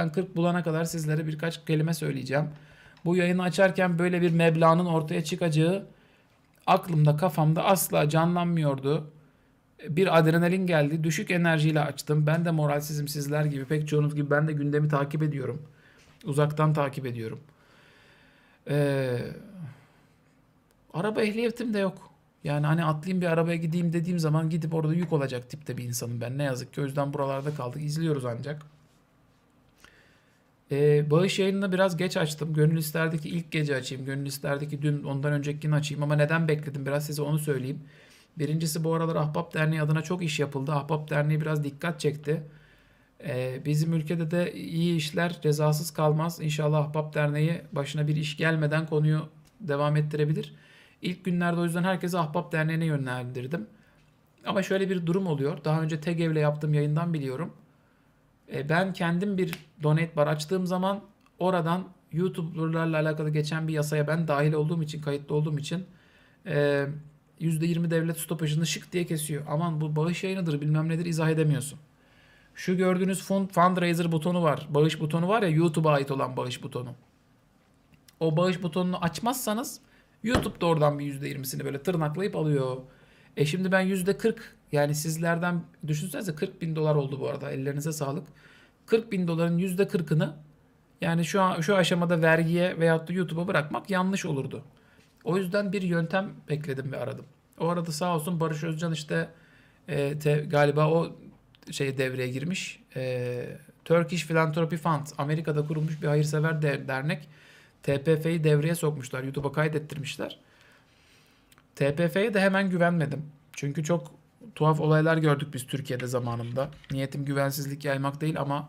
Ben 40 bulana kadar sizlere birkaç kelime söyleyeceğim. Bu yayını açarken böyle bir meblağın ortaya çıkacağı aklımda kafamda asla canlanmıyordu. Bir adrenalin geldi. Düşük enerjiyle açtım. Ben de moralsizim sizler gibi. Pek çoğunuz gibi ben de gündemi takip ediyorum. Uzaktan takip ediyorum. Ee, araba ehliyetim de yok. Yani hani atlayayım bir arabaya gideyim dediğim zaman gidip orada yük olacak tipte bir insanım ben. Ne yazık ki o yüzden buralarda kaldık. İzliyoruz ancak. E, bağış yayınını biraz geç açtım. Gönül ki ilk gece açayım. Gönül ki dün ondan öncekini açayım. Ama neden bekledim biraz size onu söyleyeyim. Birincisi bu aralar Ahbap Derneği adına çok iş yapıldı. Ahbap Derneği biraz dikkat çekti. E, bizim ülkede de iyi işler cezasız kalmaz. İnşallah Ahbap Derneği başına bir iş gelmeden konuyu devam ettirebilir. İlk günlerde o yüzden herkesi Ahbap Derneği'ne yönlendirdim. Ama şöyle bir durum oluyor. Daha önce TEGEV ile yaptığım yayından biliyorum e, ben kendim bir donate bar açtığım zaman oradan YouTuber'larla alakalı geçen bir yasaya ben dahil olduğum için, kayıtlı olduğum için e, %20 devlet stopajını şık diye kesiyor. Aman bu bağış yayınıdır bilmem nedir izah edemiyorsun. Şu gördüğünüz fund, fundraiser butonu var. Bağış butonu var ya YouTube'a ait olan bağış butonu. O bağış butonunu açmazsanız YouTube da oradan bir %20'sini böyle tırnaklayıp alıyor. E şimdi ben %40 yani sizlerden düşünsenize 40 bin dolar oldu bu arada ellerinize sağlık. 40 bin doların yüzde %40'ını yani şu an şu aşamada vergiye veyahut da YouTube'a bırakmak yanlış olurdu. O yüzden bir yöntem bekledim ve aradım. O arada sağ olsun Barış Özcan işte e, te, galiba o şey devreye girmiş. E, Turkish Philanthropy Fund Amerika'da kurulmuş bir hayırsever de, dernek. TPF'yi devreye sokmuşlar. YouTube'a kaydettirmişler. TPF'ye de hemen güvenmedim. Çünkü çok tuhaf olaylar gördük biz Türkiye'de zamanında. Niyetim güvensizlik yaymak değil ama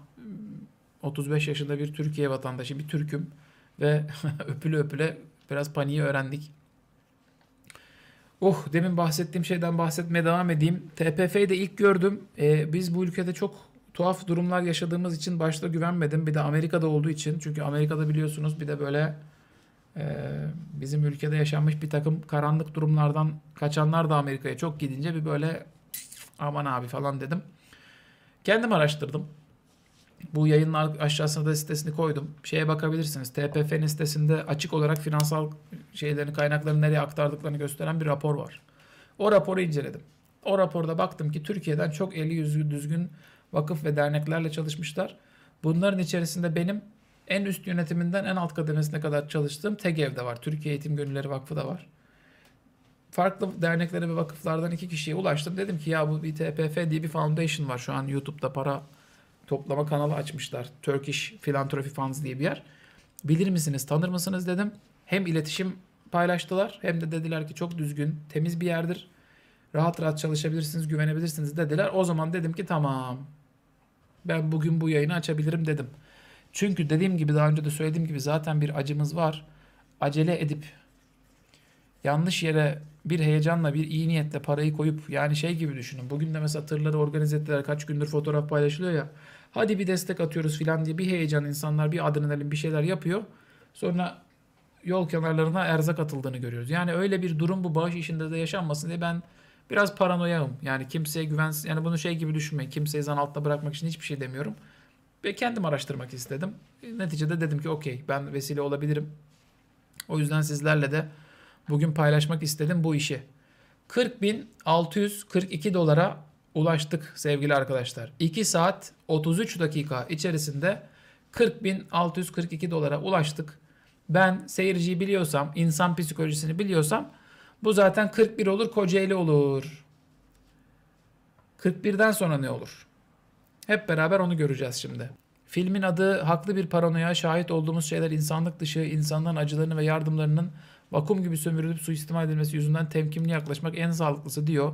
35 ıı, yaşında bir Türkiye vatandaşı, bir Türk'üm ve öpüle öpüle biraz paniği öğrendik. Oh demin bahsettiğim şeyden bahsetmeye devam edeyim. TPF'yi de ilk gördüm. Ee, biz bu ülkede çok tuhaf durumlar yaşadığımız için başta güvenmedim. Bir de Amerika'da olduğu için. Çünkü Amerika'da biliyorsunuz bir de böyle e, bizim ülkede yaşanmış bir takım karanlık durumlardan kaçanlar da Amerika'ya çok gidince bir böyle Aman abi falan dedim. Kendim araştırdım. Bu yayının aşağısına da sitesini koydum. Şeye bakabilirsiniz. TPF'nin sitesinde açık olarak finansal şeylerin kaynaklarını nereye aktardıklarını gösteren bir rapor var. O raporu inceledim. O raporda baktım ki Türkiye'den çok eli yüzü düzgün vakıf ve derneklerle çalışmışlar. Bunların içerisinde benim en üst yönetiminden en alt kademesine kadar çalıştığım TEGEV de var. Türkiye Eğitim Gönülleri Vakfı da var farklı derneklere ve vakıflardan iki kişiye ulaştım. Dedim ki ya bu bir TPF diye bir foundation var şu an YouTube'da para toplama kanalı açmışlar. Turkish Philanthropy Funds diye bir yer. Bilir misiniz, tanır mısınız dedim. Hem iletişim paylaştılar hem de dediler ki çok düzgün, temiz bir yerdir. Rahat rahat çalışabilirsiniz, güvenebilirsiniz dediler. O zaman dedim ki tamam. Ben bugün bu yayını açabilirim dedim. Çünkü dediğim gibi daha önce de söylediğim gibi zaten bir acımız var. Acele edip yanlış yere bir heyecanla bir iyi niyetle parayı koyup yani şey gibi düşünün. Bugün de mesela tırları organize ettiler kaç gündür fotoğraf paylaşılıyor ya. Hadi bir destek atıyoruz filan diye bir heyecan insanlar bir adrenalin bir şeyler yapıyor. Sonra yol kenarlarına erzak atıldığını görüyoruz. Yani öyle bir durum bu bağış işinde de yaşanmasın diye ben biraz paranoyağım. Yani kimseye güvensin. Yani bunu şey gibi düşünmeyin. Kimseyi zan altına bırakmak için hiçbir şey demiyorum. Ve kendim araştırmak istedim. E, neticede dedim ki okey ben vesile olabilirim. O yüzden sizlerle de Bugün paylaşmak istedim bu işi. 40.642 dolara ulaştık sevgili arkadaşlar. 2 saat 33 dakika içerisinde 40.642 dolara ulaştık. Ben seyirciyi biliyorsam, insan psikolojisini biliyorsam bu zaten 41 olur, Kocaeli olur. 41'den sonra ne olur? Hep beraber onu göreceğiz şimdi. Filmin adı haklı bir paranoya, şahit olduğumuz şeyler insanlık dışı, insanların acılarını ve yardımlarının vakum gibi sömürülüp suistimal edilmesi yüzünden temkinli yaklaşmak en sağlıklısı diyor.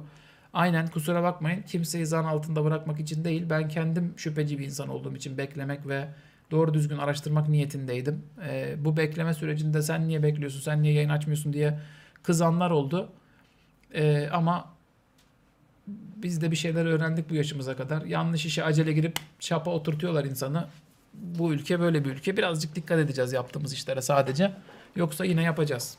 Aynen kusura bakmayın kimseyi zan altında bırakmak için değil ben kendim şüpheci bir insan olduğum için beklemek ve doğru düzgün araştırmak niyetindeydim. E, bu bekleme sürecinde sen niye bekliyorsun sen niye yayın açmıyorsun diye kızanlar oldu. E, ama biz de bir şeyler öğrendik bu yaşımıza kadar. Yanlış işe acele girip çapa oturtuyorlar insanı. Bu ülke böyle bir ülke. Birazcık dikkat edeceğiz yaptığımız işlere sadece. Yoksa yine yapacağız.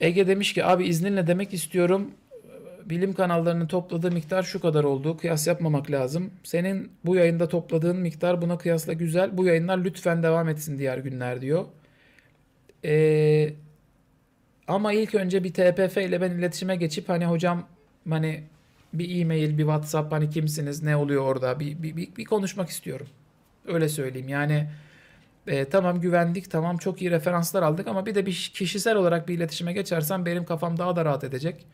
Ege demiş ki abi izninle demek istiyorum. Bilim kanallarının topladığı miktar şu kadar oldu. Kıyas yapmamak lazım. Senin bu yayında topladığın miktar buna kıyasla güzel. Bu yayınlar lütfen devam etsin diğer günler diyor. Ee, ama ilk önce bir TPF ile ben iletişime geçip hani hocam hani bir e-mail, bir WhatsApp hani kimsiniz, ne oluyor orada bir, bir, bir, bir konuşmak istiyorum. Öyle söyleyeyim yani e, tamam güvendik, tamam çok iyi referanslar aldık ama bir de bir kişisel olarak bir iletişime geçersen benim kafam daha da rahat edecek.